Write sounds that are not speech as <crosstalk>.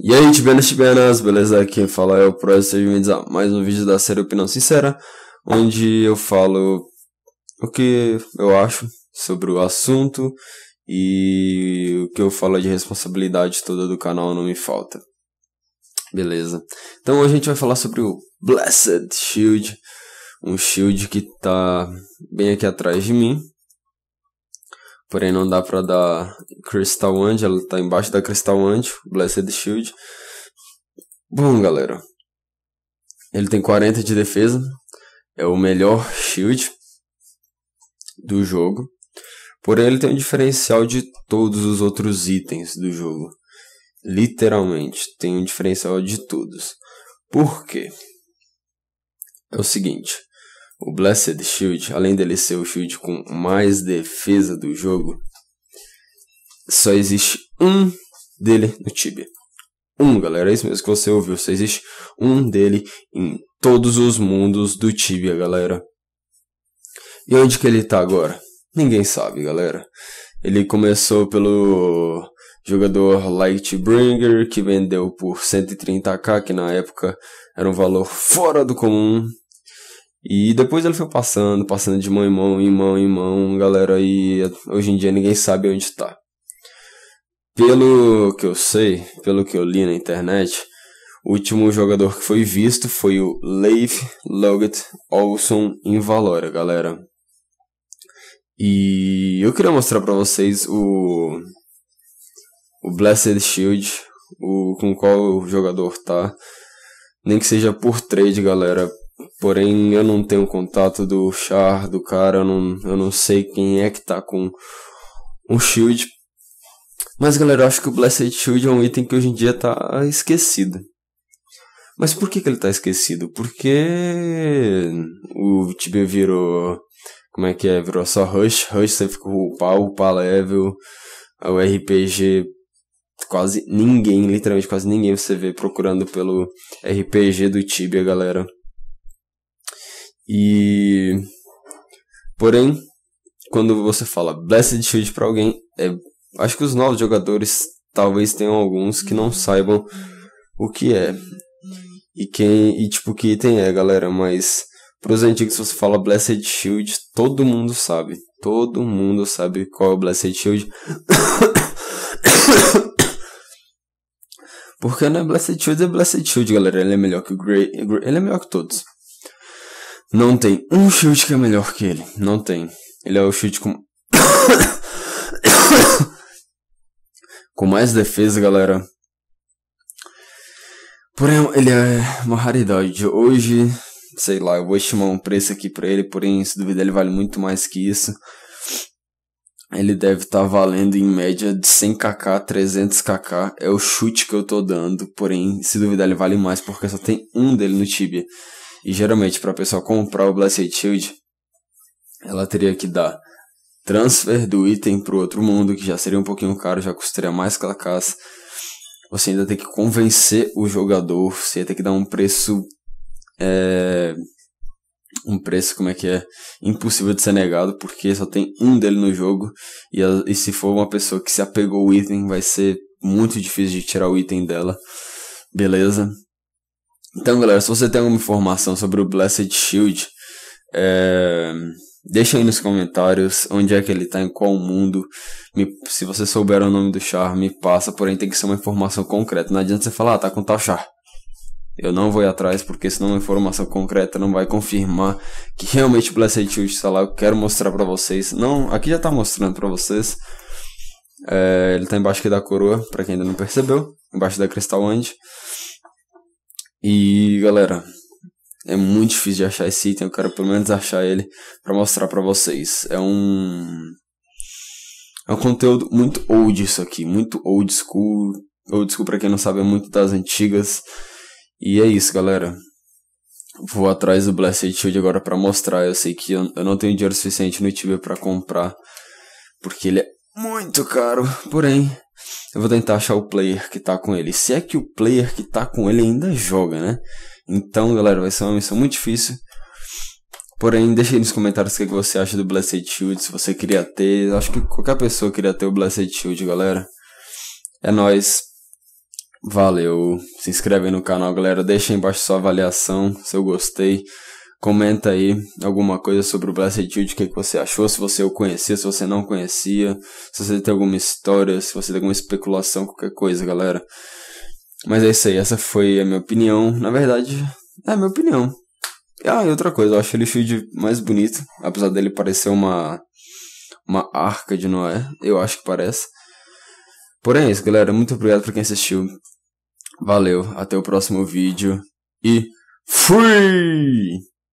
E aí, tibianas tibianas, beleza? Aqui quem fala é o Pro, sejam bem-vindos a mais um vídeo da série Opinião Sincera, onde eu falo o que eu acho sobre o assunto e o que eu falo é de responsabilidade toda do canal não me falta. Beleza? Então hoje a gente vai falar sobre o Blessed Shield, um shield que tá bem aqui atrás de mim, Porém, não dá para dar Crystal Angel, ela tá embaixo da Crystal Angel, Blessed Shield. Bom, galera. Ele tem 40 de defesa. É o melhor shield do jogo. Porém, ele tem um diferencial de todos os outros itens do jogo. Literalmente, tem um diferencial de todos. Por quê? É o seguinte. O Blessed Shield, além dele ser o shield com mais defesa do jogo, só existe um dele no Tibia. Um, galera, é isso mesmo que você ouviu. Só existe um dele em todos os mundos do Tibia, galera. E onde que ele tá agora? Ninguém sabe, galera. Ele começou pelo jogador Lightbringer, que vendeu por 130k, que na época era um valor fora do comum. E depois ele foi passando, passando de mão em mão, em mão em mão, galera aí, hoje em dia ninguém sabe onde tá. Pelo que eu sei, pelo que eu li na internet, o último jogador que foi visto foi o Leif Loget Olson em Valora, galera. E eu queria mostrar para vocês o o Blessed Shield, o com qual o jogador tá, nem que seja por trade, galera, Porém, eu não tenho contato do char do cara, eu não, eu não sei quem é que tá com um shield. Mas galera, eu acho que o Blessed Shield é um item que hoje em dia tá esquecido. Mas por que, que ele tá esquecido? Porque o Tibia virou. Como é que é? Virou só Rush. Rush você ficou upar, upar level. O RPG quase ninguém, literalmente quase ninguém você vê procurando pelo RPG do Tibia, galera. E. Porém, quando você fala Blessed Shield para alguém, é... acho que os novos jogadores talvez tenham alguns que não saibam o que é. E quem. E tipo, que item é, galera, mas. Para os antigos, se você fala Blessed Shield, todo mundo sabe. Todo mundo sabe qual é o Blessed Shield. <coughs> Porque não é Blessed Shield, é Blessed Shield, galera. Ele é melhor que o Grey. Ele é melhor que todos. Não tem um chute que é melhor que ele. Não tem. Ele é o chute com. <coughs> com mais defesa, galera. Porém, ele é uma raridade. Hoje, sei lá, eu vou estimar um preço aqui pra ele, porém, se duvidar, ele vale muito mais que isso. Ele deve estar tá valendo em média de 100kk, 300kk. É o chute que eu tô dando, porém, se duvidar, ele vale mais porque só tem um dele no Tibia. E geralmente, para a pessoa comprar o Blessed Shield, ela teria que dar transfer do item para o outro mundo, que já seria um pouquinho caro, já custaria mais que ela caça. Você ainda tem que convencer o jogador, você ia ter que dar um preço. É, um preço, como é que é? Impossível de ser negado, porque só tem um dele no jogo. E, a, e se for uma pessoa que se apegou ao item, vai ser muito difícil de tirar o item dela. Beleza? Então, galera, se você tem alguma informação sobre o Blessed Shield, é... deixa aí nos comentários onde é que ele tá, em qual mundo. Me... Se você souber o nome do char, me passa, porém tem que ser uma informação concreta. Não adianta você falar, ah, tá com tal char. Eu não vou ir atrás, porque senão é uma informação concreta não vai confirmar que realmente o Blessed Shield está lá. Eu quero mostrar para vocês. Não, aqui já tá mostrando para vocês. É... ele tá embaixo aqui da coroa, para quem ainda não percebeu. Embaixo da Crystal Wand. E galera, é muito difícil de achar esse item, eu quero pelo menos achar ele para mostrar para vocês. É um é um conteúdo muito old isso aqui, muito old school. Old school para quem não sabe é muito das antigas. E é isso, galera. Vou atrás do Blessed Shield agora para mostrar. Eu sei que eu, eu não tenho dinheiro suficiente no YouTube para comprar, porque ele é muito caro. Porém, eu vou tentar achar o player que tá com ele. Se é que o player que tá com ele ainda joga, né? Então, galera, vai ser uma missão muito difícil. Porém, deixa aí nos comentários o que, é você acha do Blessed Shield, se você queria ter. Acho que qualquer pessoa queria ter o Blessed Shield, galera. É nóis. Valeu. Se inscreve aí no canal, galera. Deixa aí embaixo sua avaliação, se eu gostei. Comenta aí alguma coisa sobre o Blessed Child, o que, que você achou, se você o conhecia, se você não conhecia, se você tem alguma história, se você tem alguma especulação, qualquer coisa, galera. Mas é isso aí, essa foi a minha opinião. Na verdade, é a minha opinião. Ah, e outra coisa, eu acho ele o Shield mais bonito, apesar dele parecer uma, uma arca de Noé, eu acho que parece. Porém é isso, galera. Muito obrigado por quem assistiu. Valeu, até o próximo vídeo e fui!